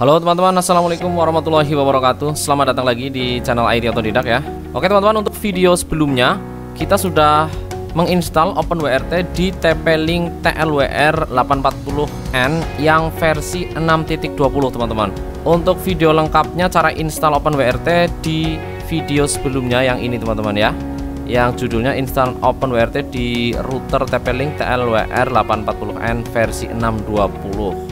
Halo teman-teman, Assalamualaikum warahmatullahi wabarakatuh Selamat datang lagi di channel IT Didak ya Oke teman-teman, untuk video sebelumnya Kita sudah menginstal OpenWRT di TP-Link TLWR 840N yang versi 6.20 teman-teman Untuk video lengkapnya cara install OpenWRT di video sebelumnya yang ini teman-teman ya yang judulnya Install OpenWRT di router TP-Link TLWR 840N versi 620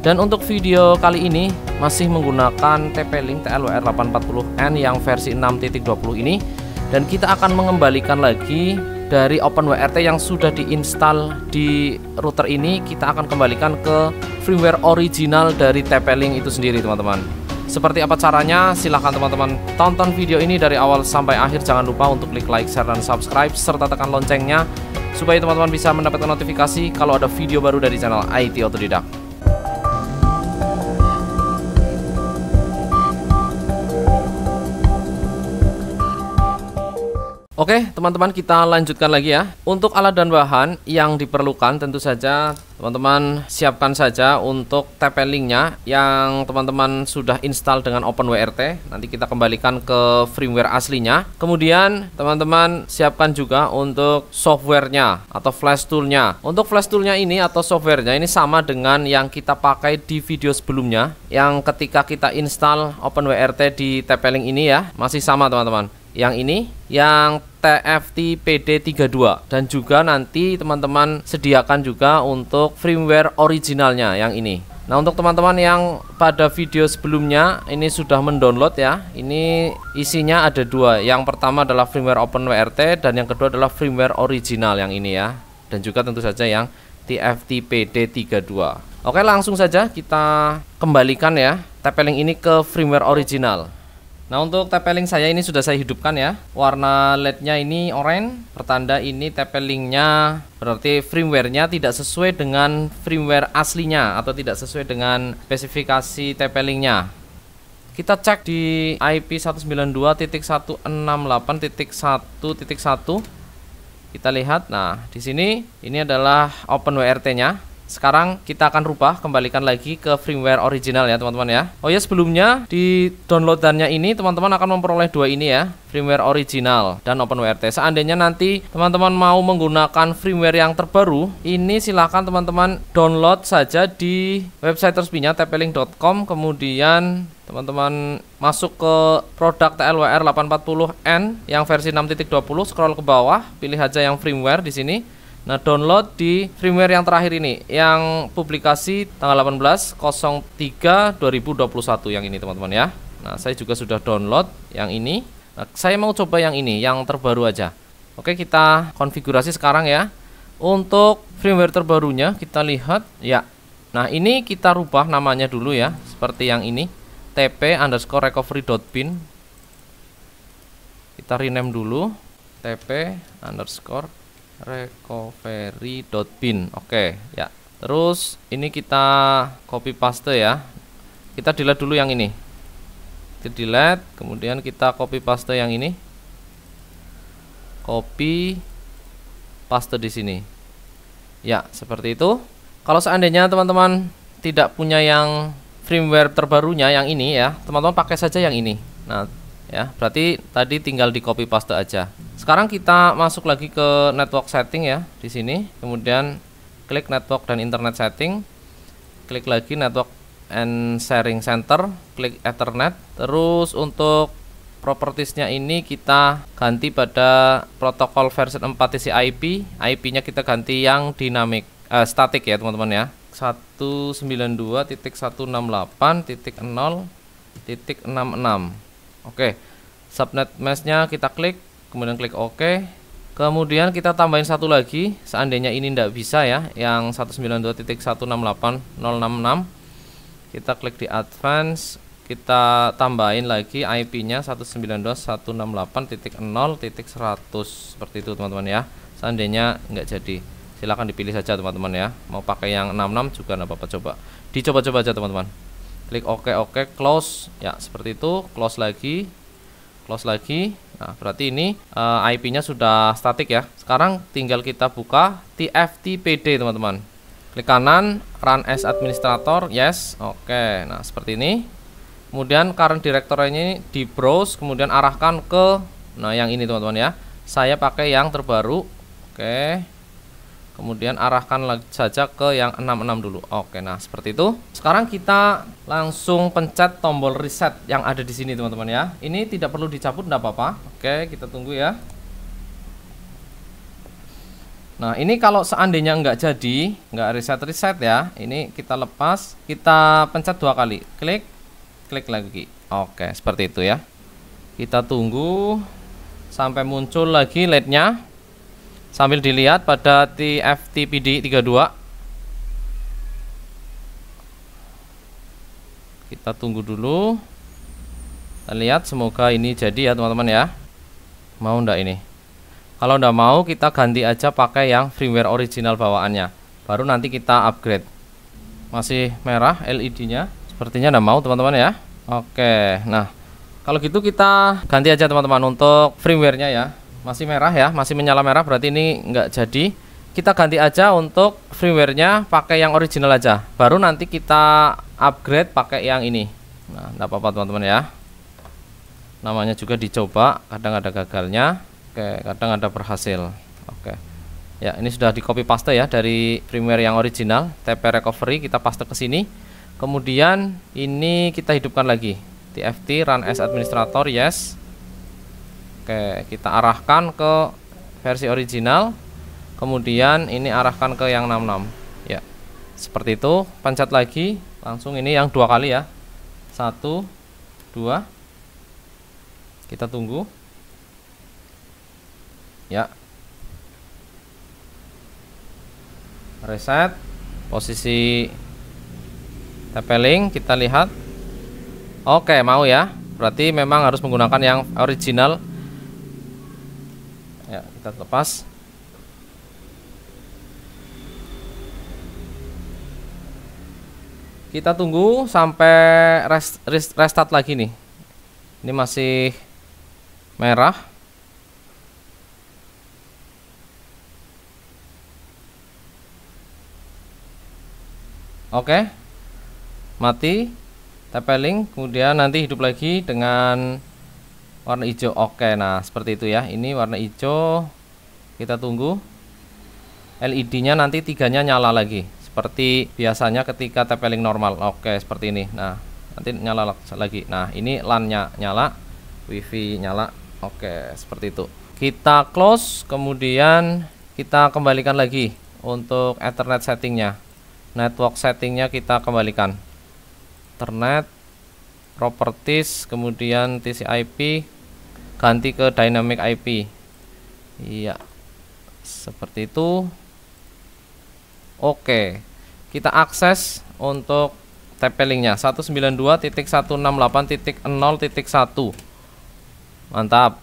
dan untuk video kali ini masih menggunakan TP-Link TLWR840N yang versi 6.20 ini dan kita akan mengembalikan lagi dari OpenWRT yang sudah diinstal di router ini kita akan kembalikan ke firmware original dari TP-Link itu sendiri teman-teman. Seperti apa caranya? Silahkan teman-teman tonton video ini dari awal sampai akhir. Jangan lupa untuk klik like, share, dan subscribe serta tekan loncengnya supaya teman-teman bisa mendapatkan notifikasi kalau ada video baru dari channel IT Autodidak. Oke, teman-teman kita lanjutkan lagi ya. Untuk alat dan bahan yang diperlukan tentu saja teman-teman siapkan saja untuk TP-Linknya yang teman-teman sudah install dengan OpenWRT. Nanti kita kembalikan ke firmware aslinya. Kemudian teman-teman siapkan juga untuk softwarenya atau flash toolnya. Untuk flash toolnya ini atau softwarenya ini sama dengan yang kita pakai di video sebelumnya yang ketika kita install OpenWRT di TP-Link ini ya masih sama teman-teman yang ini yang TFT pd 32 dan juga nanti teman-teman sediakan juga untuk firmware originalnya yang ini Nah untuk teman-teman yang pada video sebelumnya ini sudah mendownload ya Ini isinya ada dua Yang pertama adalah firmware open WRT Dan yang kedua adalah firmware original yang ini ya Dan juga tentu saja yang TFT pd 32 Oke langsung saja kita kembalikan ya Tapeling ini ke firmware original Nah untuk tepeling saya ini sudah saya hidupkan ya Warna LED-nya ini oranye Pertanda ini tepelingnya Berarti firmware-nya tidak sesuai dengan firmware aslinya Atau tidak sesuai dengan spesifikasi tepelingnya kita cek di IP192.168.1.1 kita lihat nah di sini ini adalah open OpenWRT nya sekarang kita akan rubah kembalikan lagi ke firmware original ya teman-teman ya. Oh ya sebelumnya di downloadannya ini teman-teman akan memperoleh dua ini ya, firmware original dan OpenWrt. Er Seandainya nanti teman-teman mau menggunakan firmware yang terbaru, ini silahkan teman-teman download saja di website resminya tplink.com kemudian teman-teman masuk ke produk TLWR 840N yang versi 6.20 scroll ke bawah pilih aja yang firmware di sini Nah, download di firmware yang terakhir ini yang publikasi tanggal 18.03 2021 yang ini teman-teman ya. Nah, saya juga sudah download yang ini. Nah, saya mau coba yang ini, yang terbaru aja. Oke, kita konfigurasi sekarang ya. Untuk firmware terbarunya kita lihat ya. Nah, ini kita rubah namanya dulu ya, seperti yang ini tp underscore recovery.bin kita rename dulu tp underscore recovery.bin oke okay, ya terus ini kita copy paste ya kita delete dulu yang ini kita delete kemudian kita copy paste yang ini copy paste di sini ya seperti itu kalau seandainya teman-teman tidak punya yang firmware terbarunya yang ini ya teman-teman pakai saja yang ini nah ya berarti tadi tinggal di copy paste aja sekarang kita masuk lagi ke network setting ya di sini kemudian klik network dan internet setting klik lagi network and sharing center klik ethernet terus untuk propertiesnya ini kita ganti pada protokol versi 4 TCP IP nya kita ganti yang dinamik eh, statik ya teman-teman ya 192.168.0.66 Oke. Subnet mesh kita klik, kemudian klik OK. Kemudian kita tambahin satu lagi, seandainya ini tidak bisa ya, yang 192.168.066. Kita klik di advance, kita tambahin lagi IP-nya 192.168.0.100 seperti itu teman-teman ya. Seandainya nggak jadi, silahkan dipilih saja teman-teman ya. Mau pakai yang 66 juga nggak apa-apa coba. Dicoba-coba aja teman-teman klik OK OK close ya seperti itu close lagi close lagi nah berarti ini uh, eh, IP-nya sudah statik ya sekarang tinggal kita buka TFTPD teman-teman klik kanan run as administrator yes oke okay. nah seperti ini kemudian current directory ini di browse kemudian arahkan ke nah yang ini teman-teman ya saya pakai yang terbaru oke okay kemudian arahkan lagi saja ke yang 66 dulu oke nah seperti itu sekarang kita langsung pencet tombol reset yang ada di sini teman-teman ya ini tidak perlu dicabut tidak apa-apa oke kita tunggu ya Nah ini kalau seandainya nggak jadi nggak reset reset ya ini kita lepas kita pencet dua kali klik klik lagi oke seperti itu ya kita tunggu sampai muncul lagi LED nya sambil dilihat pada TFTPD 32 kita tunggu dulu kita lihat semoga ini jadi ya teman-teman ya mau ndak ini kalau ndak mau kita ganti aja pakai yang firmware original bawaannya baru nanti kita upgrade masih merah LED nya sepertinya ndak mau teman-teman ya Oke nah kalau gitu kita ganti aja teman-teman untuk firmware nya ya masih merah ya masih menyala merah berarti ini nggak jadi kita ganti aja untuk freeware-nya pakai yang original aja baru nanti kita upgrade pakai yang ini nah enggak apa-apa teman-teman ya namanya juga dicoba kadang ada gagalnya oke kadang ada berhasil oke ya ini sudah di copy paste ya dari firmware yang original TP recovery kita paste ke sini kemudian ini kita hidupkan lagi tft run as administrator yes Oke, kita arahkan ke versi original. Kemudian ini arahkan ke yang 66. Ya. Seperti itu, pencet lagi, langsung ini yang dua kali ya. Satu, dua. Kita tunggu. Ya. Reset posisi tempeling kita lihat. Oke, mau ya. Berarti memang harus menggunakan yang original kita lepas kita tunggu sampai rest, rest, restart lagi nih ini masih merah oke mati tapeling kemudian nanti hidup lagi dengan warna hijau oke nah seperti itu ya ini warna hijau kita tunggu LED nya nanti tiganya nyala lagi seperti biasanya ketika tepeling normal oke seperti ini nah nanti nyala lagi nah ini LAN nya nyala WiFi nyala oke seperti itu kita close kemudian kita kembalikan lagi untuk Ethernet settingnya network settingnya kita kembalikan Ethernet properties kemudian tcp ganti ke dynamic IP iya seperti itu oke kita akses untuk TP-linknya 192.168.0.1 mantap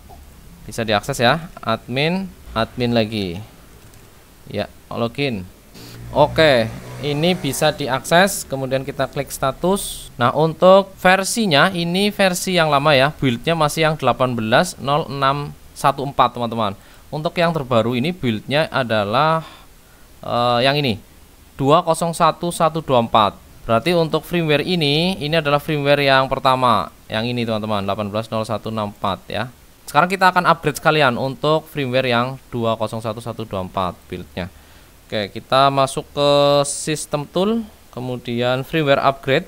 bisa diakses ya admin admin lagi ya login oke ini bisa diakses kemudian kita klik status nah untuk versinya ini versi yang lama ya buildnya masih yang 18.0614 teman-teman untuk yang terbaru ini buildnya adalah uh, yang ini 201124 berarti untuk firmware ini ini adalah firmware yang pertama yang ini teman-teman 180164 ya sekarang kita akan upgrade sekalian untuk firmware yang 201124 buildnya Oke, kita masuk ke sistem tool, kemudian firmware upgrade.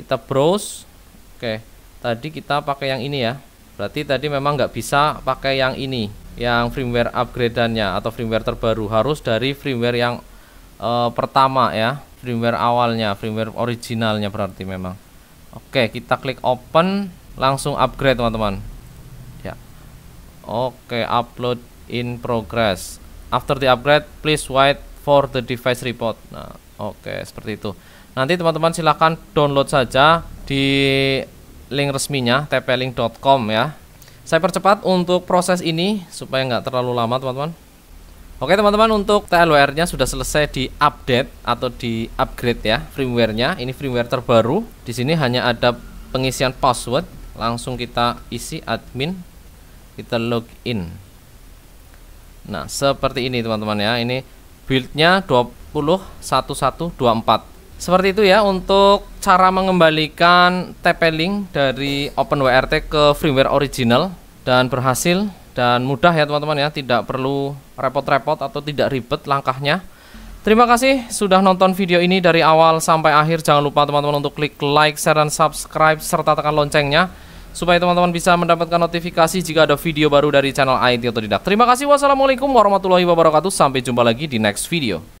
Kita browse. Oke, tadi kita pakai yang ini ya. Berarti tadi memang nggak bisa pakai yang ini, yang firmware upgradeannya atau firmware terbaru harus dari firmware yang e, pertama ya, firmware awalnya, firmware originalnya berarti memang. Oke, kita klik open, langsung upgrade teman-teman. Ya. Oke, upload in progress After the upgrade, please wait for the device report. Nah, oke, okay, seperti itu. Nanti teman-teman silahkan download saja di link resminya tplink.com ya. Saya percepat untuk proses ini supaya nggak terlalu lama teman-teman. Oke teman-teman untuk TLWR-nya sudah selesai di update atau di upgrade ya firmware-nya. Ini firmware terbaru. Di sini hanya ada pengisian password. Langsung kita isi admin. Kita login. Nah, seperti ini teman-teman ya. Ini build-nya 201124. Seperti itu ya untuk cara mengembalikan TP-Link dari OpenWRT ke firmware original dan berhasil dan mudah ya teman-teman ya, tidak perlu repot-repot atau tidak ribet langkahnya. Terima kasih sudah nonton video ini dari awal sampai akhir. Jangan lupa teman-teman untuk klik like, share, dan subscribe serta tekan loncengnya supaya teman-teman bisa mendapatkan notifikasi jika ada video baru dari channel IT atau tidak. Terima kasih. Wassalamualaikum warahmatullahi wabarakatuh. Sampai jumpa lagi di next video.